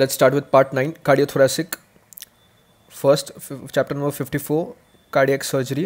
let's start with part 9 cardiothoracic first chapter number 54 cardiac surgery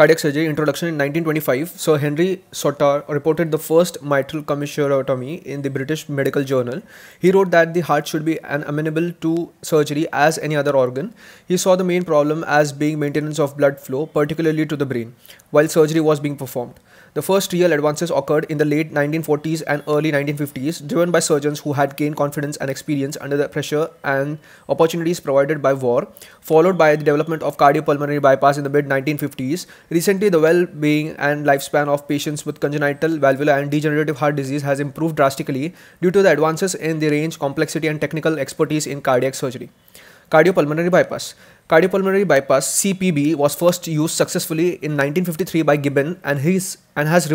cardiac surgery introduction in 1925 so henry sotar reported the first mitral commissurotomy in the british medical journal he wrote that the heart should be an amenable to surgery as any other organ he saw the main problem as being maintenance of blood flow particularly to the brain while surgery was being performed the first real advances occurred in the late 1940s and early 1950s, driven by surgeons who had gained confidence and experience under the pressure and opportunities provided by war, followed by the development of cardiopulmonary bypass in the mid 1950s. Recently, the well being and lifespan of patients with congenital valvular and degenerative heart disease has improved drastically due to the advances in the range, complexity, and technical expertise in cardiac surgery. Cardiopulmonary bypass. Cardiopulmonary bypass (CPB) was first used successfully in 1953 by Gibbon, and his and has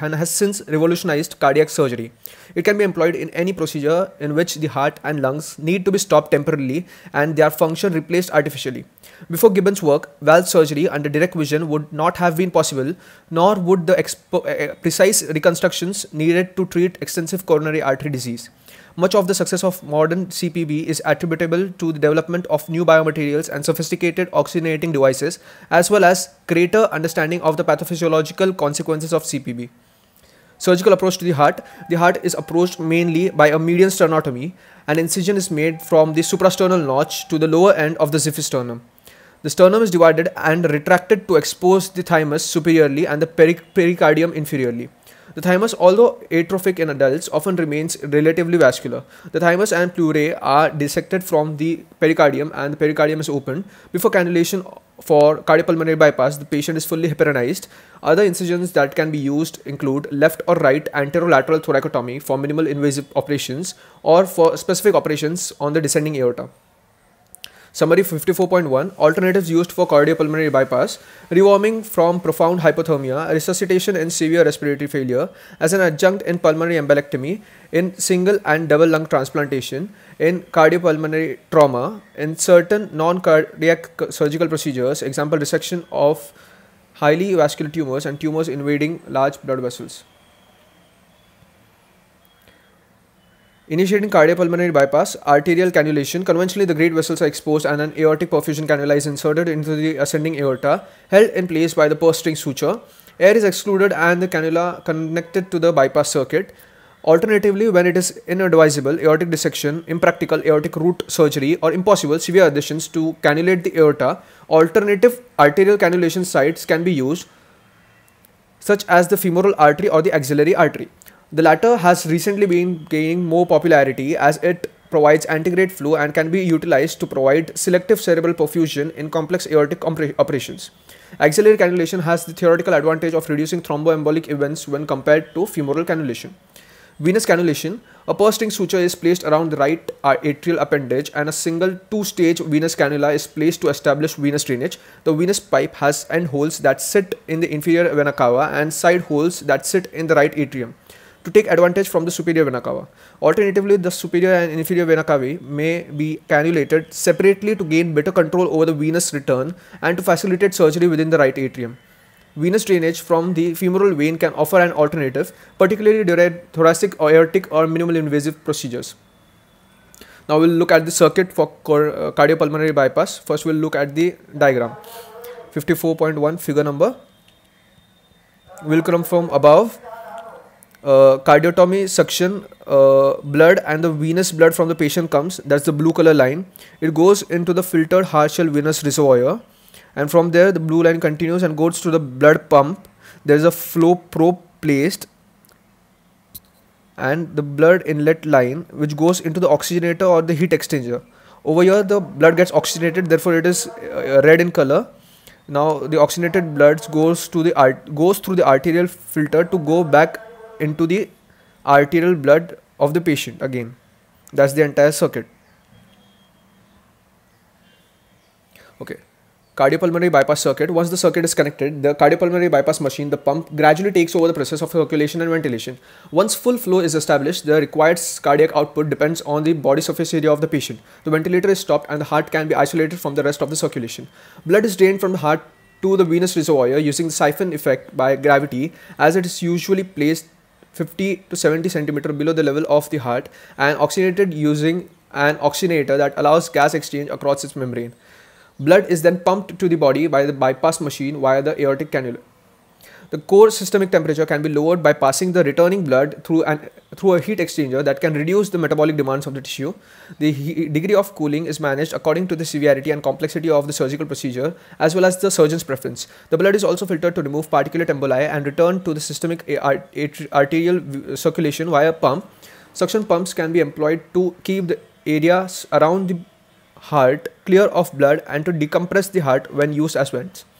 and has since revolutionized cardiac surgery. It can be employed in any procedure in which the heart and lungs need to be stopped temporarily and their function replaced artificially. Before Gibbon's work, valve surgery under direct vision would not have been possible, nor would the eh, eh, precise reconstructions needed to treat extensive coronary artery disease. Much of the success of modern CPB is attributable to the development of new biomaterials and sophisticated oxygenating devices, as well as greater understanding of the pathophysiological consequences of CPB. Surgical approach to the heart. The heart is approached mainly by a median sternotomy. An incision is made from the suprasternal notch to the lower end of the ziphisternum. The sternum is divided and retracted to expose the thymus superiorly and the peric pericardium inferiorly. The thymus, although atrophic in adults, often remains relatively vascular. The thymus and pleurae are dissected from the pericardium and the pericardium is opened. Before cannulation for cardiopulmonary bypass, the patient is fully heparinized. Other incisions that can be used include left or right anterolateral thoracotomy for minimal invasive operations or for specific operations on the descending aorta. Summary 54.1 Alternatives used for cardiopulmonary bypass, rewarming from profound hypothermia, resuscitation in severe respiratory failure, as an adjunct in pulmonary embolectomy, in single and double lung transplantation, in cardiopulmonary trauma, in certain non cardiac surgical procedures, example, resection of highly vascular tumors and tumors invading large blood vessels. Initiating cardiopulmonary bypass, arterial cannulation. Conventionally, the great vessels are exposed and an aortic perfusion cannula is inserted into the ascending aorta, held in place by the purse string suture. Air is excluded and the cannula connected to the bypass circuit. Alternatively, when it is inadvisable, aortic dissection, impractical aortic root surgery, or impossible severe additions to cannulate the aorta, alternative arterial cannulation sites can be used, such as the femoral artery or the axillary artery. The latter has recently been gaining more popularity as it provides antegrade flow and can be utilized to provide selective cerebral perfusion in complex aortic operations. Axillary cannulation has the theoretical advantage of reducing thromboembolic events when compared to femoral cannulation. Venous cannulation, a purse suture is placed around the right atrial appendage and a single two-stage venous cannula is placed to establish venous drainage. The venous pipe has end holes that sit in the inferior vena cava and side holes that sit in the right atrium to take advantage from the superior vena cava. Alternatively, the superior and inferior vena cavae may be cannulated separately to gain better control over the venous return and to facilitate surgery within the right atrium. Venous drainage from the femoral vein can offer an alternative, particularly during thoracic, aortic, or minimal invasive procedures. Now we'll look at the circuit for uh, cardiopulmonary bypass. First, we'll look at the diagram. 54.1 figure number will come from above uh, cardiotomy suction uh, blood and the venous blood from the patient comes that's the blue color line it goes into the filtered hard shell venous reservoir and from there the blue line continues and goes to the blood pump there is a flow probe placed and the blood inlet line which goes into the oxygenator or the heat exchanger over here the blood gets oxygenated therefore it is uh, red in color now the oxygenated blood goes to the goes through the arterial filter to go back into the arterial blood of the patient again. That's the entire circuit. Okay. Cardiopulmonary bypass circuit. Once the circuit is connected, the cardiopulmonary bypass machine, the pump, gradually takes over the process of circulation and ventilation. Once full flow is established, the required cardiac output depends on the body surface area of the patient. The ventilator is stopped and the heart can be isolated from the rest of the circulation. Blood is drained from the heart to the venous reservoir using the siphon effect by gravity as it is usually placed 50 to 70 centimeter below the level of the heart and oxygenated using an oxygenator that allows gas exchange across its membrane. Blood is then pumped to the body by the bypass machine via the aortic cannula the core systemic temperature can be lowered by passing the returning blood through an through a heat exchanger that can reduce the metabolic demands of the tissue. The degree of cooling is managed according to the severity and complexity of the surgical procedure as well as the surgeon's preference. The blood is also filtered to remove particulate emboli and returned to the systemic arterial circulation via pump. Suction pumps can be employed to keep the areas around the heart clear of blood and to decompress the heart when used as vents. Well.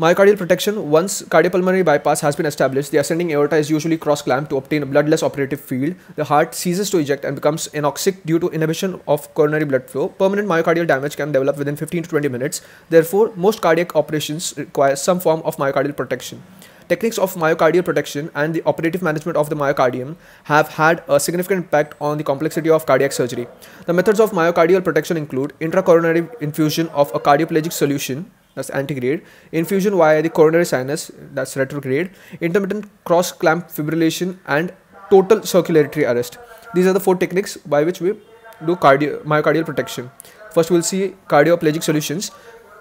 Myocardial protection Once cardiopulmonary bypass has been established, the ascending aorta is usually cross clamped to obtain a bloodless operative field. The heart ceases to eject and becomes anoxic due to inhibition of coronary blood flow. Permanent myocardial damage can develop within 15 to 20 minutes. Therefore, most cardiac operations require some form of myocardial protection. Techniques of myocardial protection and the operative management of the myocardium have had a significant impact on the complexity of cardiac surgery. The methods of myocardial protection include intracoronary infusion of a cardioplegic solution that's antegrade, infusion via the coronary sinus, that's retrograde, intermittent cross clamp fibrillation, and total circulatory arrest. These are the four techniques by which we do cardio- myocardial protection. First, we'll see cardioplegic solutions.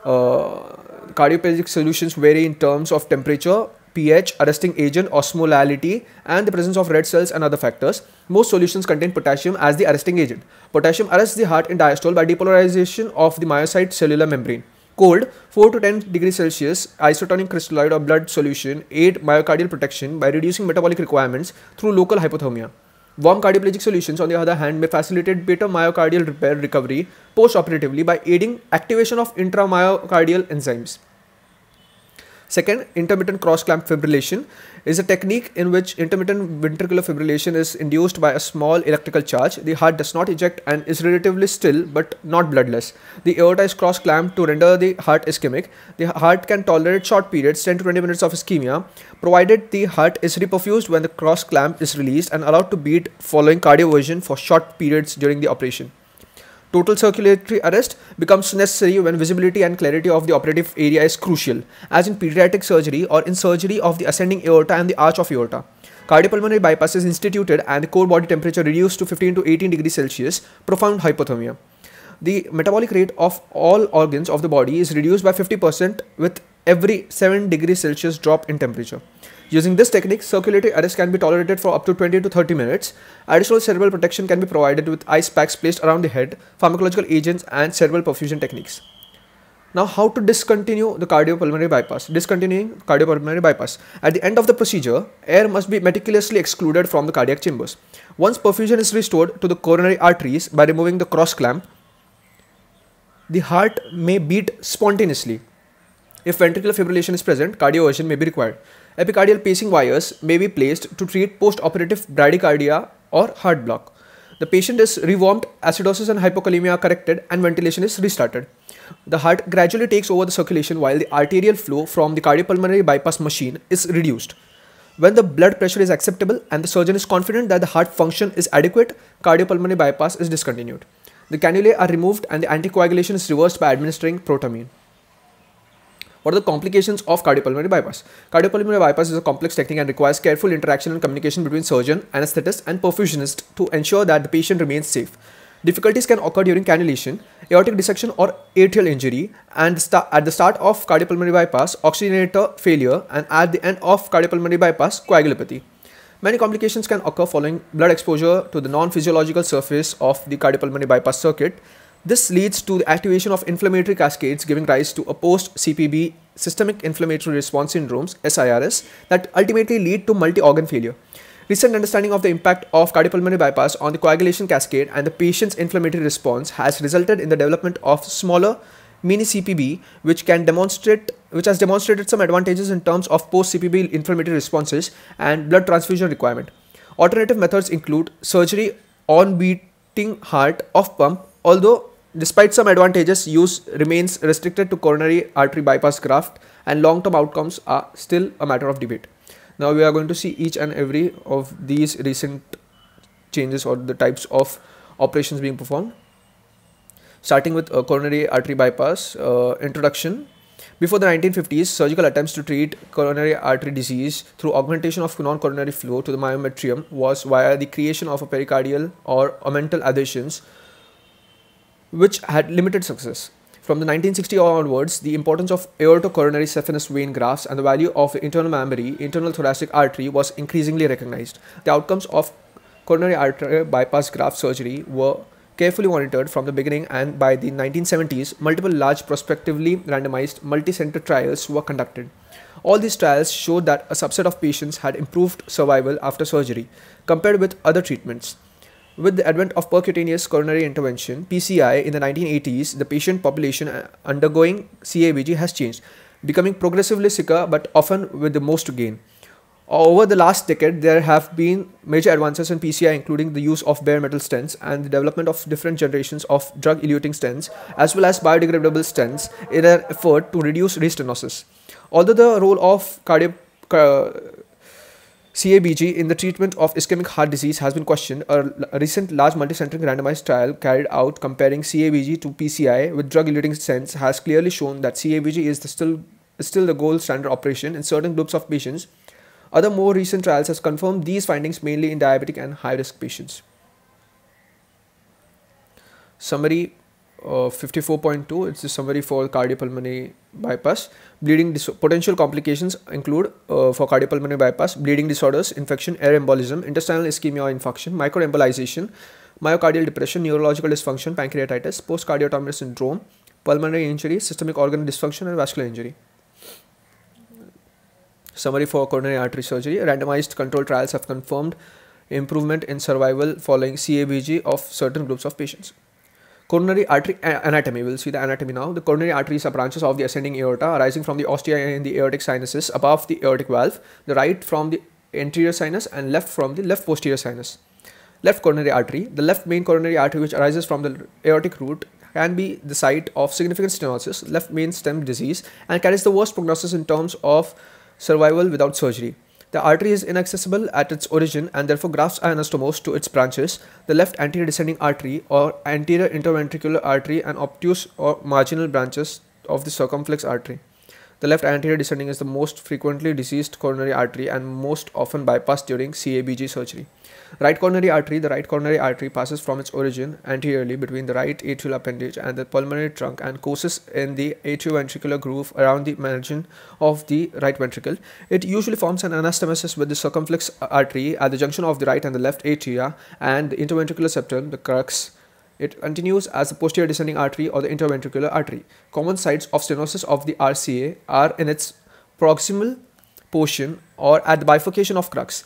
Uh, cardioplegic solutions vary in terms of temperature, pH, arresting agent, osmolality, and the presence of red cells and other factors. Most solutions contain potassium as the arresting agent. Potassium arrests the heart in diastole by depolarization of the myocyte cellular membrane. Cold, 4 to 10 degrees Celsius, isotonic crystalloid or blood solution aid myocardial protection by reducing metabolic requirements through local hypothermia. Warm cardioplegic solutions, on the other hand, may facilitate better myocardial repair recovery post-operatively by aiding activation of intramyocardial enzymes. Second, intermittent cross-clamp fibrillation is a technique in which intermittent ventricular fibrillation is induced by a small electrical charge. The heart does not eject and is relatively still but not bloodless. The aorta is cross-clamped to render the heart ischemic. The heart can tolerate short periods, 10 to 20 minutes of ischemia, provided the heart is reperfused when the cross-clamp is released and allowed to beat following cardioversion for short periods during the operation. Total circulatory arrest becomes necessary when visibility and clarity of the operative area is crucial, as in pediatric surgery or in surgery of the ascending aorta and the arch of aorta. Cardiopulmonary bypass is instituted and the core body temperature reduced to 15 to 18 degrees Celsius, profound hypothermia the metabolic rate of all organs of the body is reduced by 50% with every 7 degrees Celsius drop in temperature. Using this technique, circulatory arrest can be tolerated for up to 20 to 30 minutes. Additional cerebral protection can be provided with ice packs placed around the head, pharmacological agents, and cerebral perfusion techniques. Now, how to discontinue the cardiopulmonary bypass? Discontinuing cardiopulmonary bypass. At the end of the procedure, air must be meticulously excluded from the cardiac chambers. Once perfusion is restored to the coronary arteries by removing the cross clamp, the heart may beat spontaneously. If ventricular fibrillation is present, cardioversion may be required. Epicardial pacing wires may be placed to treat postoperative bradycardia or heart block. The patient is rewarmed, acidosis and hypokalemia are corrected, and ventilation is restarted. The heart gradually takes over the circulation while the arterial flow from the cardiopulmonary bypass machine is reduced. When the blood pressure is acceptable and the surgeon is confident that the heart function is adequate, cardiopulmonary bypass is discontinued. The cannulae are removed and the anticoagulation is reversed by administering protamine. What are the complications of cardiopulmonary bypass? Cardiopulmonary bypass is a complex technique and requires careful interaction and communication between surgeon, anesthetist, and perfusionist to ensure that the patient remains safe. Difficulties can occur during cannulation, aortic dissection or atrial injury, and at the start of cardiopulmonary bypass, oxygenator failure, and at the end of cardiopulmonary bypass, coagulopathy. Many complications can occur following blood exposure to the non-physiological surface of the cardiopulmonary bypass circuit. This leads to the activation of inflammatory cascades giving rise to a post-CPB systemic inflammatory response syndromes SIRS that ultimately lead to multi-organ failure. Recent understanding of the impact of cardiopulmonary bypass on the coagulation cascade and the patient's inflammatory response has resulted in the development of smaller mini CPB, which can demonstrate which has demonstrated some advantages in terms of post-CPB inflammatory responses and blood transfusion requirement. Alternative methods include surgery on beating heart off pump, although despite some advantages, use remains restricted to coronary artery bypass graft and long-term outcomes are still a matter of debate. Now we are going to see each and every of these recent changes or the types of operations being performed starting with uh, coronary artery bypass uh, introduction. Before the 1950s, surgical attempts to treat coronary artery disease through augmentation of non-coronary flow to the myometrium was via the creation of a pericardial or omental adhesions, which had limited success. From the 1960s onwards, the importance of aortocoronary saphenous vein grafts and the value of the internal mammary, internal thoracic artery was increasingly recognized. The outcomes of coronary artery bypass graft surgery were carefully monitored from the beginning and by the 1970s, multiple large prospectively randomized multi-center trials were conducted. All these trials showed that a subset of patients had improved survival after surgery compared with other treatments. With the advent of percutaneous coronary intervention (PCI) in the 1980s, the patient population uh, undergoing CABG has changed, becoming progressively sicker but often with the most to gain. Over the last decade, there have been major advances in PCI, including the use of bare metal stents and the development of different generations of drug eluting stents, as well as biodegradable stents, in an effort to reduce restenosis. Although the role of cardio, uh, CABG in the treatment of ischemic heart disease has been questioned, a, recent large multicenter randomized trial carried out comparing CABG to PCI with drug eluting stents has clearly shown that CABG is the still, is still the gold standard operation in certain groups of patients other more recent trials has confirmed these findings mainly in diabetic and high-risk patients. Summary uh, 54.2 it's the summary for cardiopulmonary bypass bleeding potential complications include uh, for cardiopulmonary bypass bleeding disorders infection air embolism intestinal ischemia or infarction microembolization myocardial depression neurological dysfunction pancreatitis postcardiotomy syndrome pulmonary injury systemic organ dysfunction and vascular injury Summary for coronary artery surgery. Randomized controlled trials have confirmed improvement in survival following CABG of certain groups of patients. Coronary artery anatomy. We'll see the anatomy now. The coronary arteries are branches of the ascending aorta arising from the ostia and the aortic sinuses above the aortic valve, the right from the anterior sinus and left from the left posterior sinus. Left coronary artery. The left main coronary artery which arises from the aortic root can be the site of significant stenosis, left main stem disease and carries the worst prognosis in terms of survival without surgery. The artery is inaccessible at its origin and therefore grafts are anastomosed to its branches, the left anterior descending artery or anterior interventricular artery and obtuse or marginal branches of the circumflex artery. The left anterior descending is the most frequently diseased coronary artery and most often bypassed during CABG surgery. Right coronary artery. The right coronary artery passes from its origin anteriorly between the right atrial appendage and the pulmonary trunk and courses in the atrioventricular groove around the margin of the right ventricle. It usually forms an anastomosis with the circumflex artery at the junction of the right and the left atria and the interventricular septum, the crux, it continues as the posterior descending artery or the interventricular artery. Common sites of stenosis of the RCA are in its proximal portion or at the bifurcation of crux.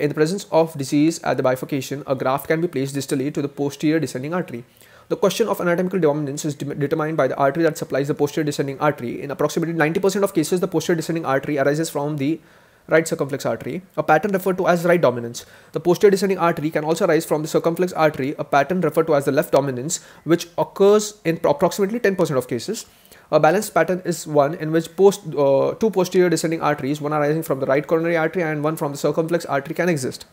In the presence of disease at the bifurcation, a graft can be placed distally to the posterior descending artery. The question of anatomical dominance is de determined by the artery that supplies the posterior descending artery. In approximately 90% of cases, the posterior descending artery arises from the right circumflex artery, a pattern referred to as right dominance. The posterior descending artery can also arise from the circumflex artery, a pattern referred to as the left dominance, which occurs in approximately 10% of cases. A balanced pattern is one in which post, uh, two posterior descending arteries, one arising from the right coronary artery and one from the circumflex artery can exist.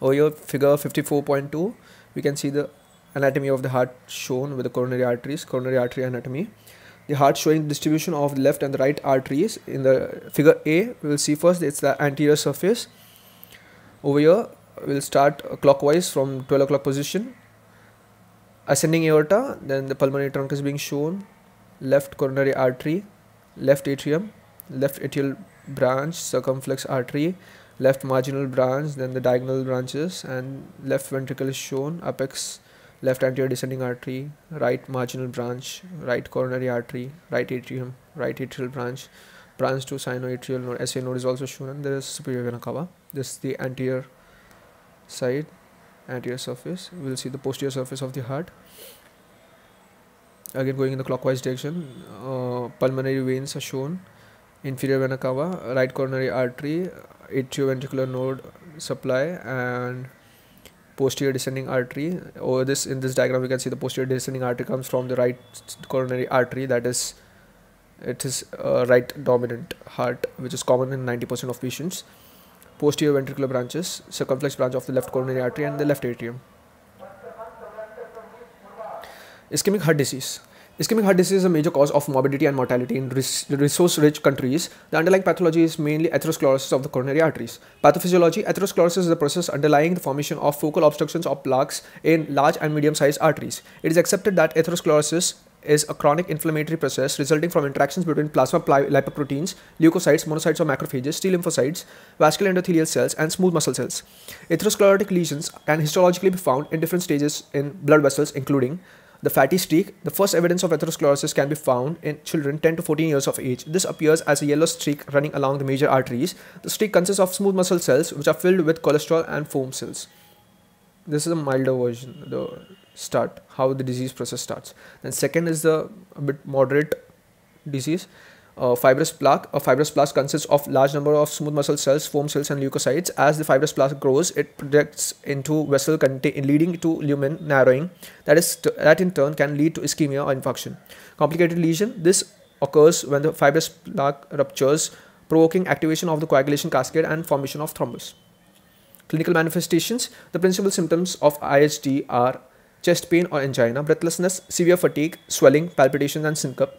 Over here, figure 54.2, we can see the anatomy of the heart shown with the coronary arteries, coronary artery anatomy. The heart showing distribution of the left and the right arteries. In the figure A, we will see first it's the anterior surface. Over here, we'll start clockwise from 12 o'clock position ascending aorta, then the pulmonary trunk is being shown, left coronary artery, left atrium, left atrial branch, circumflex artery, left marginal branch, then the diagonal branches, and left ventricle is shown, apex, left anterior descending artery, right marginal branch, right coronary artery, right atrium, right atrial branch, branch to sinoatrial node, SA node is also shown, and there is superior vena cava. This is the anterior side, anterior surface. We will see the posterior surface of the heart again going in the clockwise direction uh, pulmonary veins are shown inferior vena cava right coronary artery atrioventricular node supply and posterior descending artery over this in this diagram we can see the posterior descending artery comes from the right coronary artery that is it is uh, right dominant heart which is common in 90% of patients posterior ventricular branches circumflex branch of the left coronary artery and the left atrium Ischemic heart disease. Ischemic heart disease is a major cause of morbidity and mortality in resource-rich countries. The underlying pathology is mainly atherosclerosis of the coronary arteries. Pathophysiology Atherosclerosis is the process underlying the formation of focal obstructions or plaques in large and medium-sized arteries. It is accepted that atherosclerosis is a chronic inflammatory process resulting from interactions between plasma lipoproteins, leukocytes, monocytes or macrophages, T lymphocytes, vascular endothelial cells, and smooth muscle cells. Atherosclerotic lesions can histologically be found in different stages in blood vessels, including the fatty streak, the first evidence of atherosclerosis can be found in children 10 to 14 years of age. This appears as a yellow streak running along the major arteries. The streak consists of smooth muscle cells which are filled with cholesterol and foam cells. This is a milder version, the start, how the disease process starts. Then second is the bit moderate disease uh, fibrous plaque. A uh, fibrous plaque consists of large number of smooth muscle cells, foam cells, and leukocytes. As the fibrous plaque grows, it projects into vessel, leading to lumen narrowing. That is, that in turn can lead to ischemia or infarction. Complicated lesion. This occurs when the fibrous plaque ruptures, provoking activation of the coagulation cascade and formation of thrombus. Clinical manifestations. The principal symptoms of IHD are chest pain or angina, breathlessness, severe fatigue, swelling, palpitations, and syncope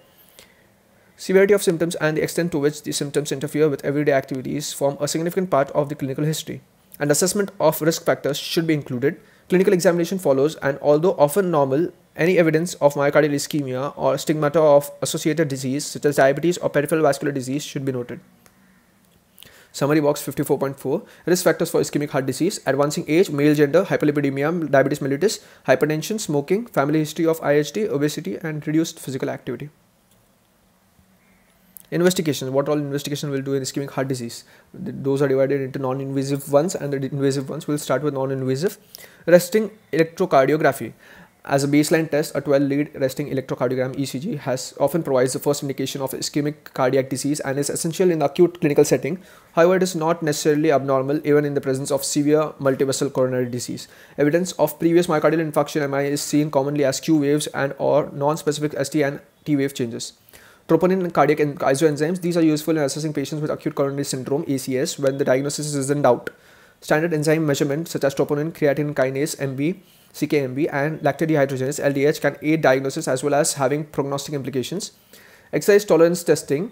Severity of symptoms and the extent to which the symptoms interfere with everyday activities form a significant part of the clinical history. An assessment of risk factors should be included. Clinical examination follows, and although often normal, any evidence of myocardial ischemia or stigmata of associated disease, such as diabetes or peripheral vascular disease, should be noted. Summary box 54.4 Risk factors for ischemic heart disease advancing age, male gender, hyperlipidemia, diabetes mellitus, hypertension, smoking, family history of IHD, obesity, and reduced physical activity. Investigations, what all investigation will do in ischemic heart disease. Those are divided into non-invasive ones and the invasive ones. We'll start with non-invasive. Resting electrocardiography. As a baseline test, a 12-lead resting electrocardiogram ECG has often provides the first indication of ischemic cardiac disease and is essential in the acute clinical setting. However, it is not necessarily abnormal even in the presence of severe multivessel coronary disease. Evidence of previous myocardial infarction MI is seen commonly as Q waves and or non-specific ST and T wave changes. Troponin and cardiac isoenzymes, these are useful in assessing patients with acute coronary syndrome, ACS, when the diagnosis is in doubt. Standard enzyme measurements such as troponin, creatine kinase, MB, CKMB, and lactate dehydrogenase, LDH, can aid diagnosis as well as having prognostic implications. Exercise tolerance testing.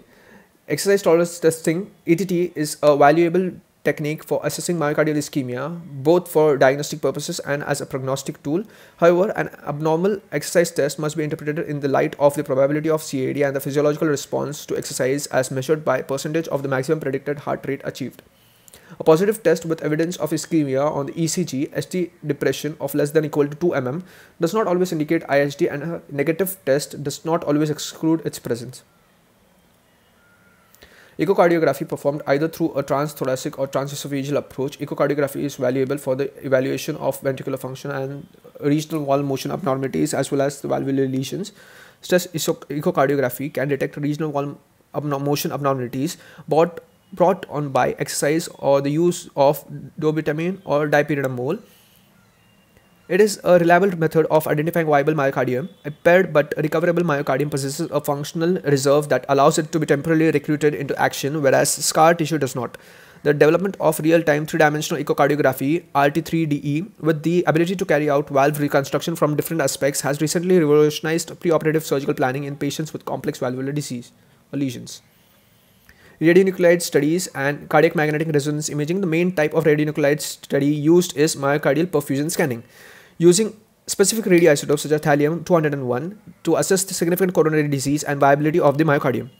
Exercise tolerance testing, ETT, is a valuable technique for assessing myocardial ischemia, both for diagnostic purposes and as a prognostic tool. However, an abnormal exercise test must be interpreted in the light of the probability of CAD and the physiological response to exercise as measured by percentage of the maximum predicted heart rate achieved. A positive test with evidence of ischemia on the ECG, ST depression of less than equal to 2 mm, does not always indicate IHD and a negative test does not always exclude its presence. Echocardiography performed either through a transthoracic or transesophageal approach. Echocardiography is valuable for the evaluation of ventricular function and regional wall motion abnormalities as well as the valvular lesions. Stress echocardiography can detect regional wall motion abnormalities brought, brought on by exercise or the use of dobutamine or dipyridamole. It is a reliable method of identifying viable myocardium. A paired but recoverable myocardium possesses a functional reserve that allows it to be temporarily recruited into action, whereas scar tissue does not. The development of real-time three-dimensional echocardiography (RT3DE) with the ability to carry out valve reconstruction from different aspects has recently revolutionized preoperative surgical planning in patients with complex valvular disease or lesions radionuclide studies and cardiac magnetic resonance imaging the main type of radionuclide study used is myocardial perfusion scanning using specific radioisotopes such as thallium-201 to assess the significant coronary disease and viability of the myocardium.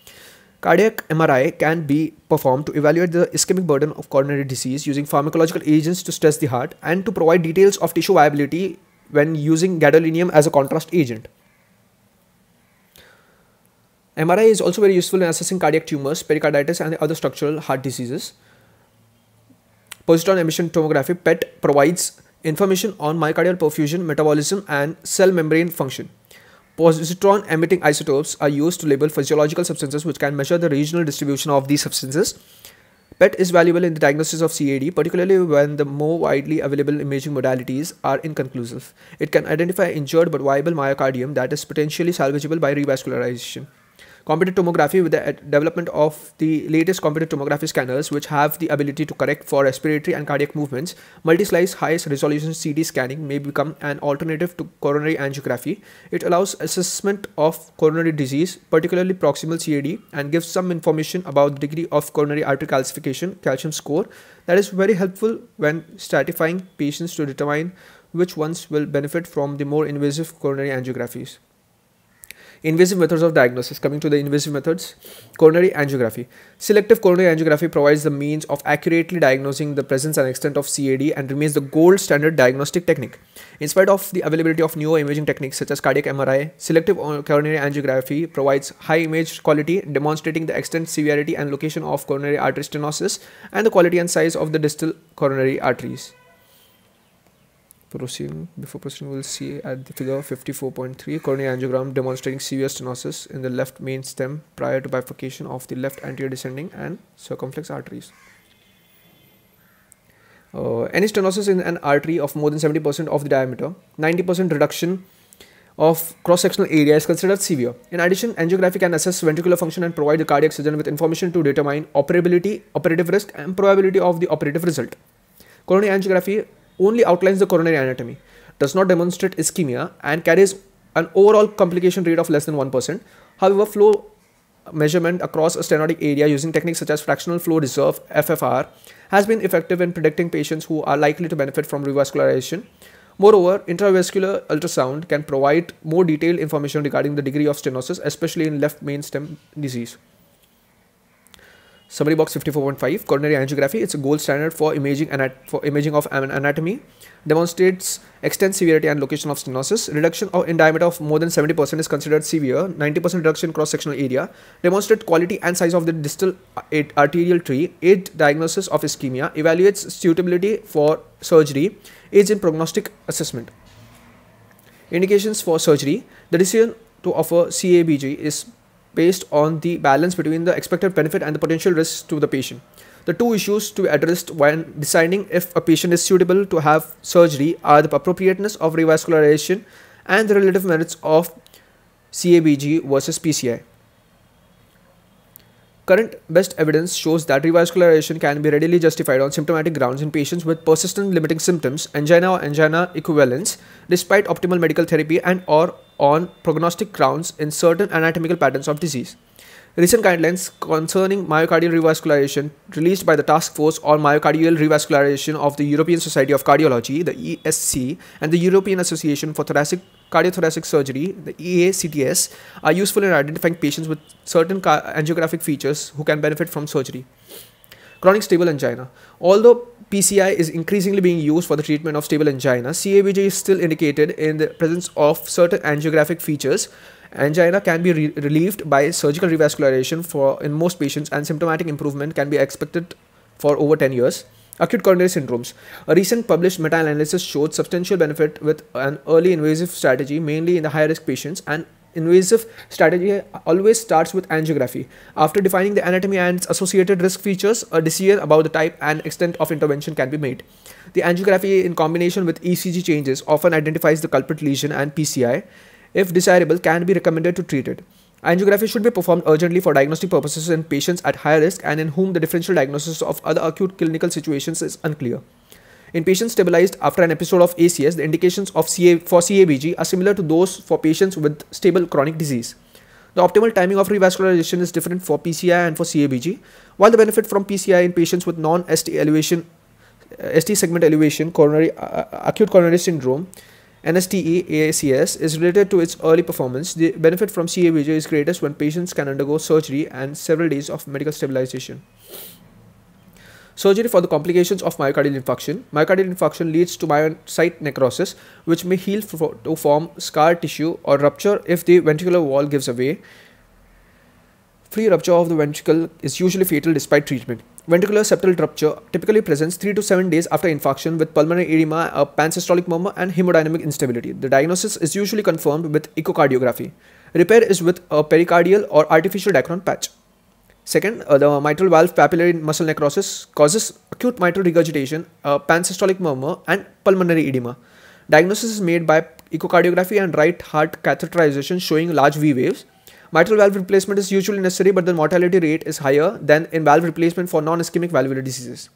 Cardiac MRI can be performed to evaluate the ischemic burden of coronary disease using pharmacological agents to stress the heart and to provide details of tissue viability when using gadolinium as a contrast agent. MRI is also very useful in assessing cardiac tumors, pericarditis and other structural heart diseases. Positron emission tomography PET provides information on myocardial perfusion, metabolism, and cell membrane function. Positron emitting isotopes are used to label physiological substances which can measure the regional distribution of these substances. PET is valuable in the diagnosis of CAD, particularly when the more widely available imaging modalities are inconclusive. It can identify injured but viable myocardium that is potentially salvageable by revascularization. Computed tomography with the uh, development of the latest computed tomography scanners which have the ability to correct for respiratory and cardiac movements, multi-slice highest resolution CD scanning may become an alternative to coronary angiography. It allows assessment of coronary disease, particularly proximal CAD and gives some information about the degree of coronary artery calcification, calcium score. That is very helpful when stratifying patients to determine which ones will benefit from the more invasive coronary angiographies. Invasive methods of diagnosis. Coming to the invasive methods, coronary angiography. Selective coronary angiography provides the means of accurately diagnosing the presence and extent of CAD and remains the gold standard diagnostic technique. In spite of the availability of newer imaging techniques such as cardiac MRI, selective coronary angiography provides high image quality, demonstrating the extent, severity, and location of coronary artery stenosis and the quality and size of the distal coronary arteries. Proceeding before proceeding, we'll see at the figure 54.3 coronary angiogram demonstrating severe stenosis in the left main stem prior to bifurcation of the left anterior descending and circumflex arteries. Uh, any stenosis in an artery of more than 70% of the diameter, 90% reduction of cross-sectional area is considered severe. In addition, angiography can assess ventricular function and provide the cardiac surgeon with information to determine operability, operative risk, and probability of the operative result. Coronary angiography only outlines the coronary anatomy, does not demonstrate ischemia, and carries an overall complication rate of less than 1%. However, flow measurement across a stenotic area using techniques such as fractional flow reserve FFR has been effective in predicting patients who are likely to benefit from revascularization. Moreover, intravascular ultrasound can provide more detailed information regarding the degree of stenosis, especially in left main stem disease summary box 54.5 coronary angiography it's a gold standard for imaging for imaging of anatomy demonstrates extent severity and location of stenosis reduction of in diameter of more than 70% is considered severe 90% reduction in cross sectional area demonstrate quality and size of the distal arterial tree aid diagnosis of ischemia evaluates suitability for surgery aids in prognostic assessment indications for surgery the decision to offer CABG is based on the balance between the expected benefit and the potential risks to the patient. The two issues to be addressed when deciding if a patient is suitable to have surgery are the appropriateness of revascularization and the relative merits of CABG versus PCI. Current best evidence shows that revascularization can be readily justified on symptomatic grounds in patients with persistent limiting symptoms, angina or angina equivalents, despite optimal medical therapy and or on prognostic grounds in certain anatomical patterns of disease. Recent guidelines concerning myocardial revascularization released by the Task Force on Myocardial Revascularization of the European Society of Cardiology, the ESC, and the European Association for Thoracic cardiothoracic surgery, the EACTS, are useful in identifying patients with certain angiographic features who can benefit from surgery. Chronic stable angina. Although PCI is increasingly being used for the treatment of stable angina, CABG is still indicated in the presence of certain angiographic features. Angina can be re relieved by surgical revascularization for in most patients, and symptomatic improvement can be expected for over 10 years. Acute coronary syndromes. A recent published meta-analysis showed substantial benefit with an early invasive strategy, mainly in the high-risk patients, and invasive strategy always starts with angiography. After defining the anatomy and associated risk features, a decision about the type and extent of intervention can be made. The angiography in combination with ECG changes often identifies the culprit lesion and PCI. If desirable, can be recommended to treat it. Angiography should be performed urgently for diagnostic purposes in patients at high risk and in whom the differential diagnosis of other acute clinical situations is unclear. In patients stabilized after an episode of ACS, the indications of CA for CABG are similar to those for patients with stable chronic disease. The optimal timing of revascularization is different for PCI and for CABG, while the benefit from PCI in patients with non-ST elevation, ST segment elevation, coronary uh, acute coronary syndrome NSTE AACS is related to its early performance. The benefit from CABG is greatest when patients can undergo surgery and several days of medical stabilization. Surgery for the complications of myocardial infarction. Myocardial infarction leads to myocyte necrosis, which may heal for, to form scar tissue or rupture if the ventricular wall gives away. Free rupture of the ventricle is usually fatal despite treatment. Ventricular septal rupture typically presents 3 to 7 days after infarction with pulmonary edema, a pansystolic murmur, and hemodynamic instability. The diagnosis is usually confirmed with echocardiography. Repair is with a pericardial or artificial dacron patch. Second, uh, the mitral valve papillary muscle necrosis causes acute mitral regurgitation, a pansystolic murmur, and pulmonary edema. Diagnosis is made by echocardiography and right heart catheterization showing large V waves. Mitral valve replacement is usually necessary, but the mortality rate is higher than in valve replacement for non-ischemic valvular diseases.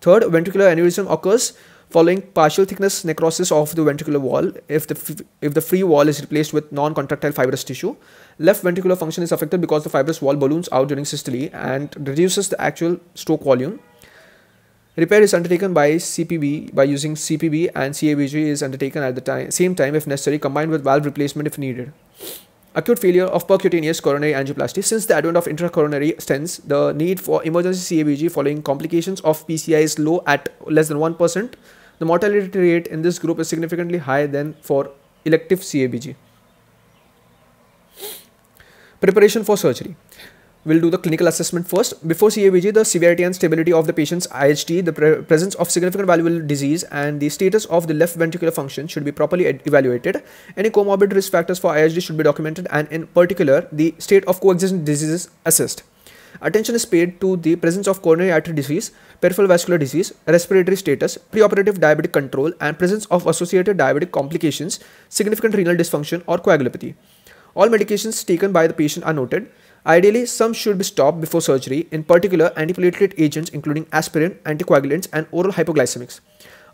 Third, ventricular aneurysm occurs following partial thickness necrosis of the ventricular wall if the, if the free wall is replaced with non-contractile fibrous tissue. Left ventricular function is affected because the fibrous wall balloons out during systole and reduces the actual stroke volume. Repair is undertaken by CPB by using CPB and CABG is undertaken at the time, same time if necessary combined with valve replacement if needed acute failure of percutaneous coronary angioplasty. Since the advent of intracoronary stents, the need for emergency CABG following complications of PCI is low at less than 1%. The mortality rate in this group is significantly higher than for elective CABG. Preparation for surgery we'll do the clinical assessment first. Before CABG, the severity and stability of the patient's IHT, the pre presence of significant valuable disease, and the status of the left ventricular function should be properly evaluated. Any comorbid risk factors for IHD should be documented, and in particular, the state of coexisting diseases assessed. Attention is paid to the presence of coronary artery disease, peripheral vascular disease, respiratory status, preoperative diabetic control, and presence of associated diabetic complications, significant renal dysfunction, or coagulopathy. All medications taken by the patient are noted. Ideally, some should be stopped before surgery, in particular antiplatelet agents including aspirin, anticoagulants, and oral hypoglycemics.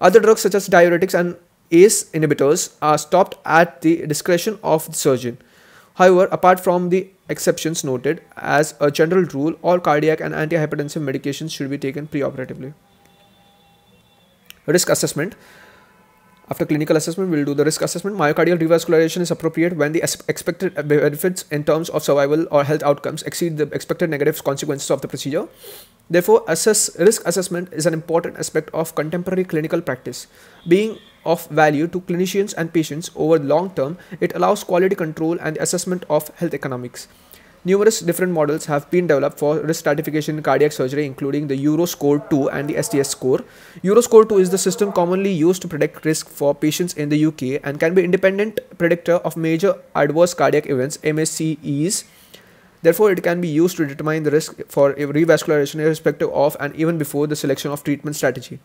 Other drugs such as diuretics and ACE inhibitors are stopped at the discretion of the surgeon. However, apart from the exceptions noted, as a general rule, all cardiac and antihypertensive medications should be taken preoperatively. Risk assessment after clinical assessment, we'll do the risk assessment. Myocardial revascularization is appropriate when the expected benefits in terms of survival or health outcomes exceed the expected negative consequences of the procedure. Therefore, assess, risk assessment is an important aspect of contemporary clinical practice. Being of value to clinicians and patients over the long term, it allows quality control and assessment of health economics. Numerous different models have been developed for risk stratification in cardiac surgery, including the Euroscore 2 and the STS score. Euroscore 2 is the system commonly used to predict risk for patients in the UK and can be independent predictor of major adverse cardiac events (MACEs). Therefore, it can be used to determine the risk for revascularization irrespective of and even before the selection of treatment strategy.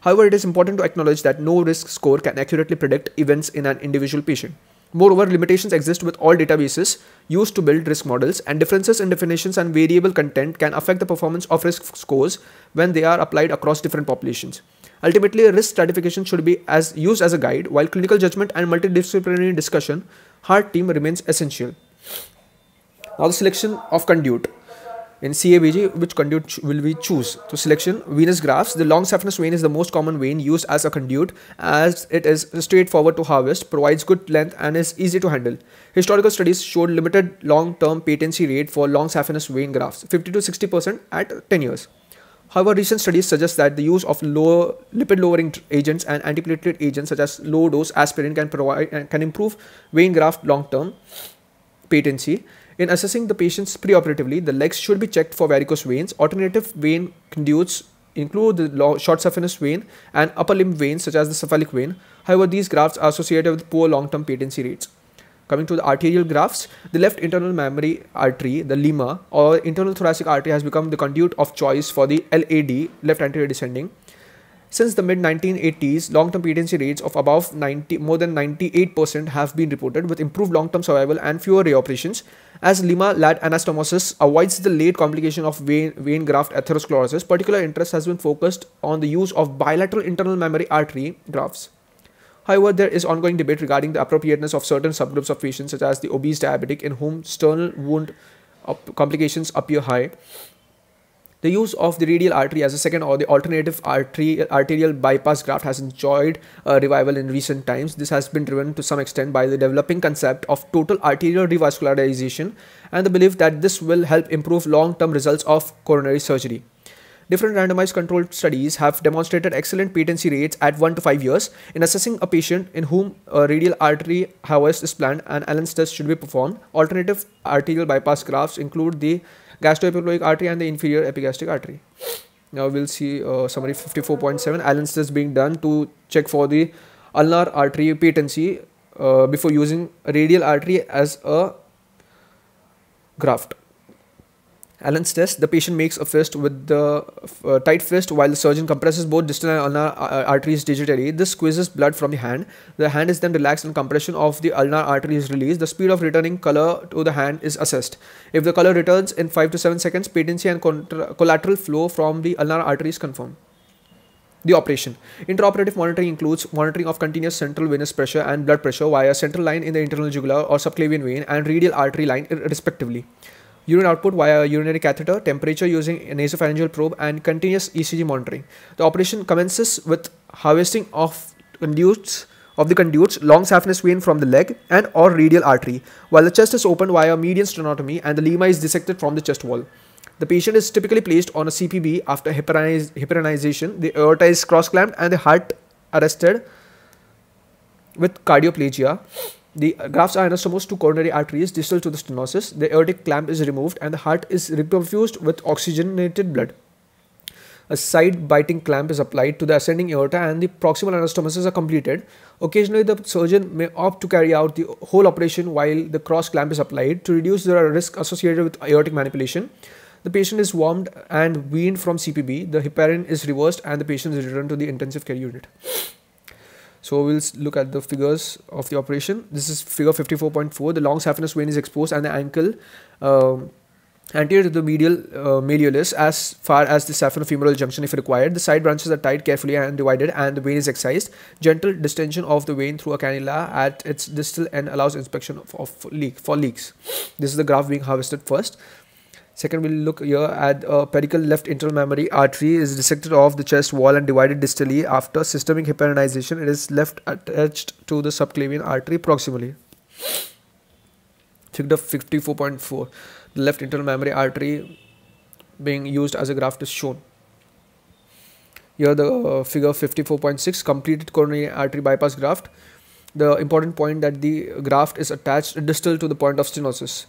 However, it is important to acknowledge that no risk score can accurately predict events in an individual patient. Moreover, limitations exist with all databases used to build risk models, and differences in definitions and variable content can affect the performance of risk scores when they are applied across different populations. Ultimately, risk stratification should be as used as a guide, while clinical judgment and multidisciplinary discussion, hard team remains essential. Now, the selection of conduit in CABG, which conduit will we choose? So selection, venous grafts. The long saphenous vein is the most common vein used as a conduit as it is straightforward to harvest, provides good length and is easy to handle. Historical studies showed limited long-term patency rate for long saphenous vein grafts, 50 to 60% at 10 years. However, recent studies suggest that the use of low lipid-lowering agents and antiplatelet agents such as low-dose aspirin can provide can improve vein graft long-term patency. In assessing the patients preoperatively, the legs should be checked for varicose veins. Alternative vein conduits include the short saphenous vein and upper limb veins such as the cephalic vein. However, these grafts are associated with poor long-term patency rates. Coming to the arterial grafts, the left internal mammary artery, the lima, or internal thoracic artery has become the conduit of choice for the LAD, left anterior descending. Since the mid 1980s, long term patency rates of above 90, more than 98% have been reported with improved long term survival and fewer reoperations. As Lima lad anastomosis avoids the late complication of vein, vein graft atherosclerosis, particular interest has been focused on the use of bilateral internal mammary artery grafts. However, there is ongoing debate regarding the appropriateness of certain subgroups of patients, such as the obese diabetic, in whom sternal wound complications appear high, the use of the radial artery as a second or the alternative artery, arterial bypass graft has enjoyed a revival in recent times. This has been driven to some extent by the developing concept of total arterial revascularization and the belief that this will help improve long-term results of coronary surgery. Different randomized controlled studies have demonstrated excellent patency rates at 1 to 5 years in assessing a patient in whom a radial artery harvest is planned and Allen's test should be performed. Alternative arterial bypass grafts include the gastroepiploic artery and the inferior epigastric artery. Now we'll see uh, summary 54.7 Allen's test being done to check for the ulnar artery patency uh, before using radial artery as a graft. Allen's test, the patient makes a fist with the uh, tight fist while the surgeon compresses both distal and ulnar uh, uh, arteries digitally. This squeezes blood from the hand. The hand is then relaxed and compression of the ulnar artery is released. The speed of returning color to the hand is assessed. If the color returns in 5 to 7 seconds, patency and collateral flow from the ulnar artery is confirmed the operation. Intraoperative monitoring includes monitoring of continuous central venous pressure and blood pressure via central line in the internal jugular or subclavian vein and radial artery line respectively urine output via a urinary catheter, temperature using a nasopharyngeal probe, and continuous ECG monitoring. The operation commences with harvesting of conduits of the conduits, long saphenous vein from the leg and or radial artery, while the chest is opened via median sternotomy and the lema is dissected from the chest wall. The patient is typically placed on a CPB after heparinization. The aorta is cross-clamped and the heart arrested with cardioplegia. The grafts are anastomosed to coronary arteries distal to the stenosis. The aortic clamp is removed and the heart is reperfused with oxygenated blood. A side biting clamp is applied to the ascending aorta and the proximal anastomoses are completed. Occasionally, the surgeon may opt to carry out the whole operation while the cross clamp is applied to reduce the risk associated with aortic manipulation. The patient is warmed and weaned from CPB. The heparin is reversed and the patient is returned to the intensive care unit. So we'll look at the figures of the operation. This is figure 54.4. The long saphenous vein is exposed and the ankle um, anterior to the medial uh, malleolus as far as the saphenofemoral junction if required. The side branches are tied carefully and divided and the vein is excised. Gentle distension of the vein through a cannula at its distal end allows inspection of, of leak, for leaks. This is the graft being harvested first. Second, we'll look here at uh, perical left internal mammary artery is dissected off the chest wall and divided distally. After systemic heparinization, it is left attached to the subclavian artery proximally. Figure 54.4. The left internal mammary artery being used as a graft is shown. Here the uh, figure 54.6 completed coronary artery bypass graft. The important point that the graft is attached distal to the point of stenosis.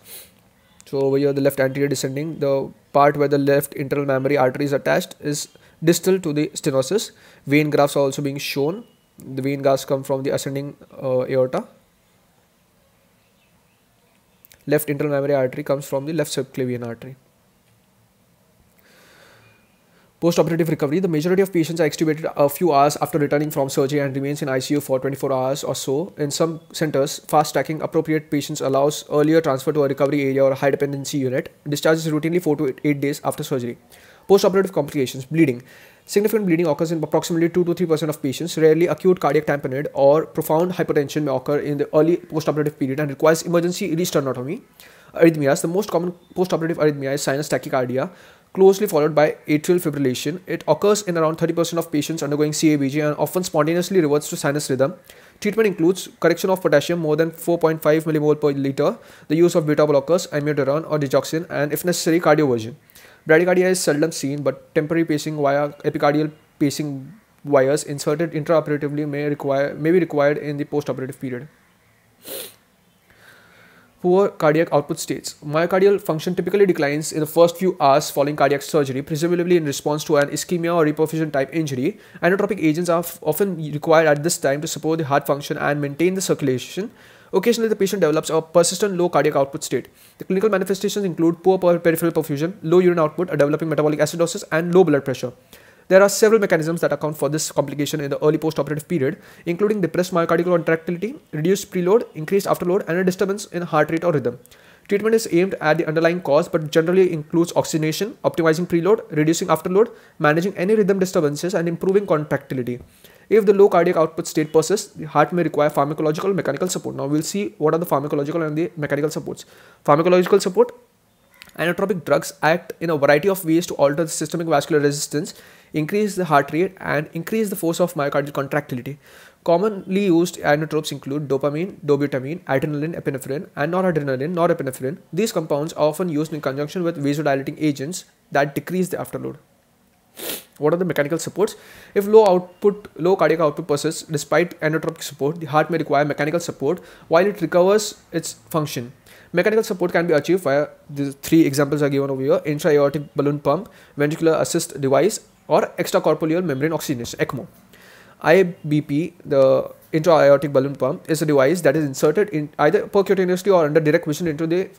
So over here the left anterior descending, the part where the left internal mammary artery is attached is distal to the stenosis. Vein grafts are also being shown. The vein grafts come from the ascending uh, aorta. Left internal mammary artery comes from the left subclavian artery. Post-operative recovery, the majority of patients are extubated a few hours after returning from surgery and remains in ICU for 24 hours or so. In some centers, fast-tracking appropriate patients allows earlier transfer to a recovery area or high dependency unit. Discharge is routinely 4 to 8 days after surgery. Post-operative complications, bleeding. Significant bleeding occurs in approximately 2 to 3% of patients. Rarely, acute cardiac tamponade or profound hypertension may occur in the early postoperative period and requires emergency restenotomy. Arrhythmias The most common postoperative arrhythmia is sinus tachycardia, closely followed by atrial fibrillation. It occurs in around 30% of patients undergoing CABG and often spontaneously reverts to sinus rhythm. Treatment includes correction of potassium more than 4.5 millimole per liter, the use of beta blockers, amiodarone or digoxin, and if necessary, cardioversion. Bradycardia is seldom seen, but temporary pacing via epicardial pacing wires inserted intraoperatively may require may be required in the postoperative period poor cardiac output states. Myocardial function typically declines in the first few hours following cardiac surgery, presumably in response to an ischemia or reperfusion type injury. Anotropic agents are often required at this time to support the heart function and maintain the circulation. Occasionally, the patient develops a persistent low cardiac output state. The clinical manifestations include poor peripheral perfusion, low urine output, a developing metabolic acidosis, and low blood pressure. There are several mechanisms that account for this complication in the early postoperative period, including depressed myocardial contractility, reduced preload, increased afterload, and a disturbance in heart rate or rhythm. Treatment is aimed at the underlying cause but generally includes oxygenation, optimizing preload, reducing afterload, managing any rhythm disturbances, and improving contractility. If the low cardiac output state persists, the heart may require pharmacological mechanical support. Now we'll see what are the pharmacological and the mechanical supports. Pharmacological support Anatropic drugs act in a variety of ways to alter the systemic vascular resistance, increase the heart rate, and increase the force of myocardial contractility. Commonly used anatropes include dopamine, dobutamine, adrenaline, epinephrine, and noradrenaline, norepinephrine. These compounds are often used in conjunction with vasodilating agents that decrease the afterload. What are the mechanical supports? If low output, low cardiac output persists despite anatropic support, the heart may require mechanical support while it recovers its function. Mechanical support can be achieved via the three examples are given over here intra-aortic balloon pump, ventricular assist device, or extracorporeal membrane oxygenation ECMO. IBP, the intra-aortic balloon pump, is a device that is inserted in either percutaneously or under direct vision into the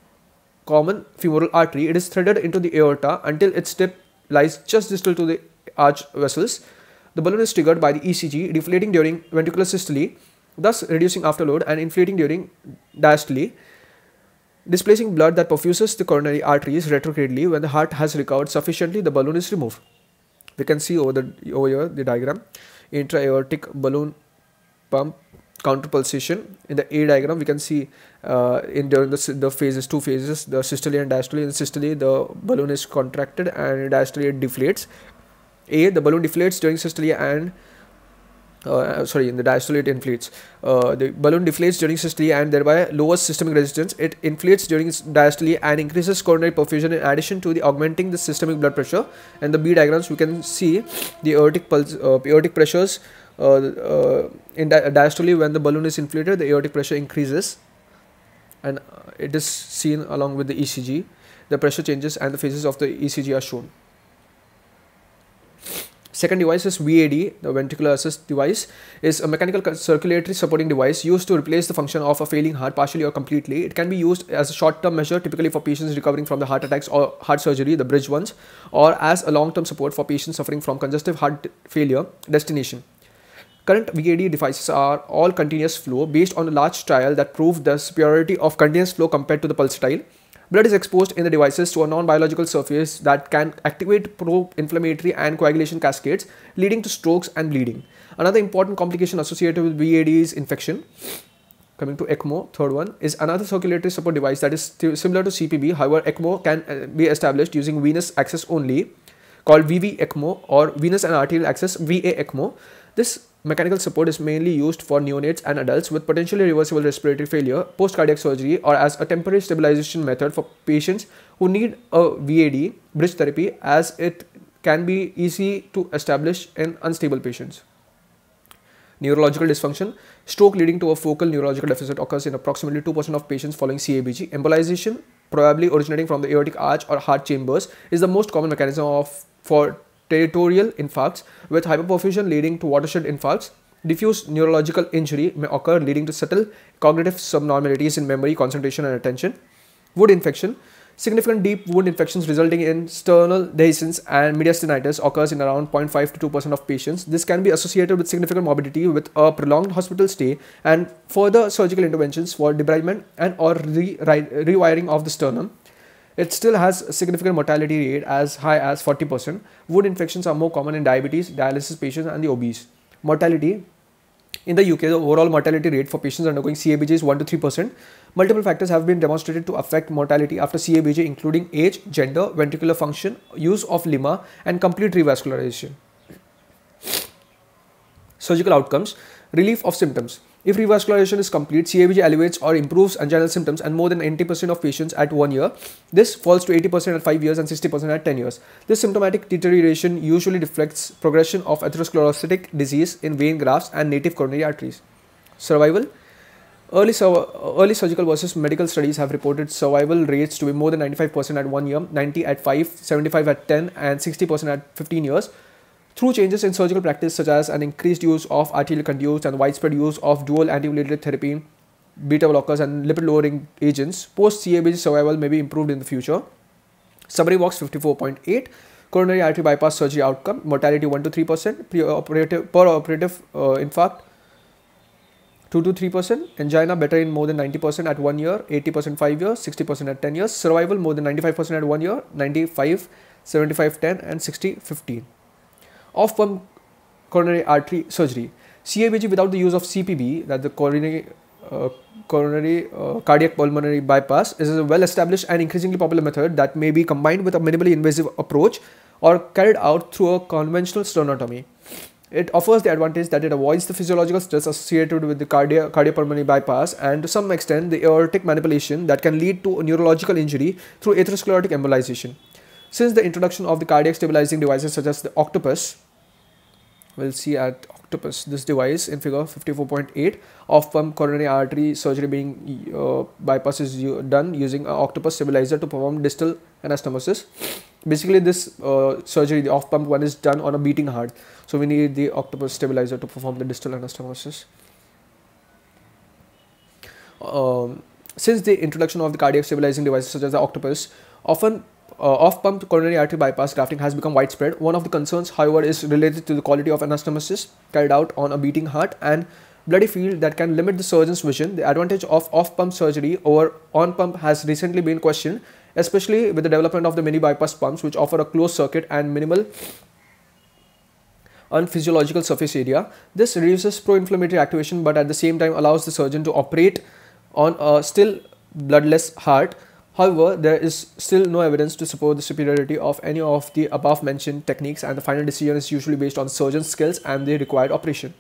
common femoral artery. It is threaded into the aorta until its tip lies just distal to the arch vessels. The balloon is triggered by the ECG, deflating during ventricular systole, thus reducing afterload and inflating during diastole displacing blood that perfuses the coronary arteries retrogradely when the heart has recovered sufficiently the balloon is removed we can see over the over here the diagram intra-aortic balloon pump counterpulsation in the a diagram we can see uh, in during the, the phases two phases the systole and diastole in systole the balloon is contracted and in diastole it deflates a the balloon deflates during systole and uh, sorry in the diastolic inflates uh, the balloon deflates during systole and thereby lowers systemic resistance it inflates during diastole and increases coronary perfusion in addition to the augmenting the systemic blood pressure and the b diagrams we can see the aortic pulse uh, aortic pressures uh, uh, in di diastole when the balloon is inflated the aortic pressure increases and uh, it is seen along with the ecg the pressure changes and the phases of the ecg are shown Second device is VAD, the ventricular assist device, is a mechanical circulatory supporting device used to replace the function of a failing heart partially or completely. It can be used as a short-term measure, typically for patients recovering from the heart attacks or heart surgery, the bridge ones, or as a long-term support for patients suffering from congestive heart failure destination. Current VAD devices are all continuous flow based on a large trial that proved the superiority of continuous flow compared to the pulse Blood is exposed in the devices to a non-biological surface that can activate pro-inflammatory and coagulation cascades, leading to strokes and bleeding. Another important complication associated with VAD is infection. Coming to ECMO, third one, is another circulatory support device that is similar to CPB. However, ECMO can uh, be established using venous access only, called VV ECMO or venous and arterial access VA ECMO. This Mechanical support is mainly used for neonates and adults with potentially reversible respiratory failure, post cardiac surgery, or as a temporary stabilization method for patients who need a VAD bridge therapy as it can be easy to establish in unstable patients. Neurological dysfunction. Stroke leading to a focal neurological deficit occurs in approximately 2% of patients following CABG. Embolization, probably originating from the aortic arch or heart chambers, is the most common mechanism of for territorial infarcts with hyperperfusion leading to watershed infarcts. Diffuse neurological injury may occur leading to subtle cognitive subnormalities in memory, concentration and attention. Wound infection. Significant deep wound infections resulting in sternal dehiscence and mediastinitis occurs in around 0.5 to 2% of patients. This can be associated with significant morbidity with a prolonged hospital stay and further surgical interventions for debridement and or re rewiring of the sternum. It still has a significant mortality rate as high as 40%. Wound infections are more common in diabetes, dialysis patients and the obese. Mortality in the UK, the overall mortality rate for patients undergoing CABG is 1 to 3%. Multiple factors have been demonstrated to affect mortality after CABG including age, gender, ventricular function, use of lima and complete revascularization. Surgical outcomes, relief of symptoms. If revascularization is complete, CABG elevates or improves anginal symptoms and more than 90% of patients at 1 year. This falls to 80% at 5 years and 60% at 10 years. This symptomatic deterioration usually reflects progression of atherosclerotic disease in vein grafts and native coronary arteries. Survival Early, early surgical versus medical studies have reported survival rates to be more than 95% at 1 year, 90 at 5, 75 at 10 and 60% at 15 years. Through changes in surgical practice such as an increased use of arterial conduits and widespread use of dual antiplatelet therapy, beta blockers and lipid lowering agents, post CABG survival may be improved in the future. Summary box 54.8 coronary artery bypass surgery outcome mortality 1 to 3 percent operative per operative uh, infarct 2 to 3 percent angina better in more than 90 percent at 1 year 80 percent 5 years 60 percent at 10 years survival more than 95 percent at 1 year 95 75 10 and 60 15 of one coronary artery surgery. CABG without the use of CPB, that the coronary, uh, coronary uh, cardiac pulmonary bypass, is a well-established and increasingly popular method that may be combined with a minimally invasive approach or carried out through a conventional sternotomy. It offers the advantage that it avoids the physiological stress associated with the cardiac cardiopulmonary bypass and to some extent the aortic manipulation that can lead to neurological injury through atherosclerotic embolization. Since the introduction of the cardiac stabilizing devices such as the octopus, we'll see at octopus this device in figure 54.8 off pump coronary artery surgery being uh, bypass is done using octopus stabilizer to perform distal anastomosis basically this uh, surgery the off pump one is done on a beating heart so we need the octopus stabilizer to perform the distal anastomosis um, since the introduction of the cardiac stabilizing devices such as the octopus often uh, off-pump coronary artery bypass grafting has become widespread. One of the concerns, however, is related to the quality of anastomosis carried out on a beating heart and bloody field that can limit the surgeon's vision. The advantage of off-pump surgery over on-pump has recently been questioned, especially with the development of the mini bypass pumps, which offer a closed circuit and minimal unphysiological surface area. This reduces pro-inflammatory activation, but at the same time allows the surgeon to operate on a still bloodless heart. However, there is still no evidence to support the superiority of any of the above mentioned techniques and the final decision is usually based on surgeon's skills and the required operation.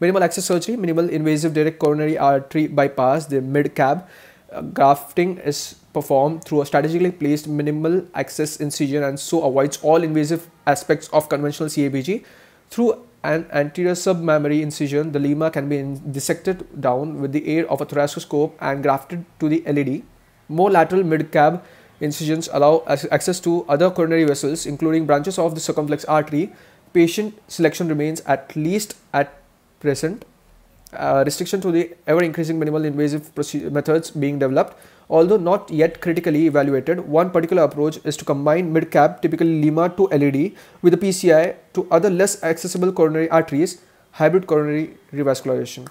Minimal access surgery, minimal invasive direct coronary artery bypass, the mid-cab, uh, grafting is performed through a strategically placed minimal access incision and so avoids all invasive aspects of conventional CABG. Through an anterior submammary incision, the lima can be dissected down with the aid of a thoracoscope and grafted to the LED. More lateral mid-cab incisions allow access to other coronary vessels, including branches of the circumflex artery. Patient selection remains at least at present. Uh, restriction to the ever-increasing minimal invasive methods being developed. Although not yet critically evaluated, one particular approach is to combine mid-cap, typically LIMA to LED, with a PCI to other less accessible coronary arteries, hybrid coronary revascularization.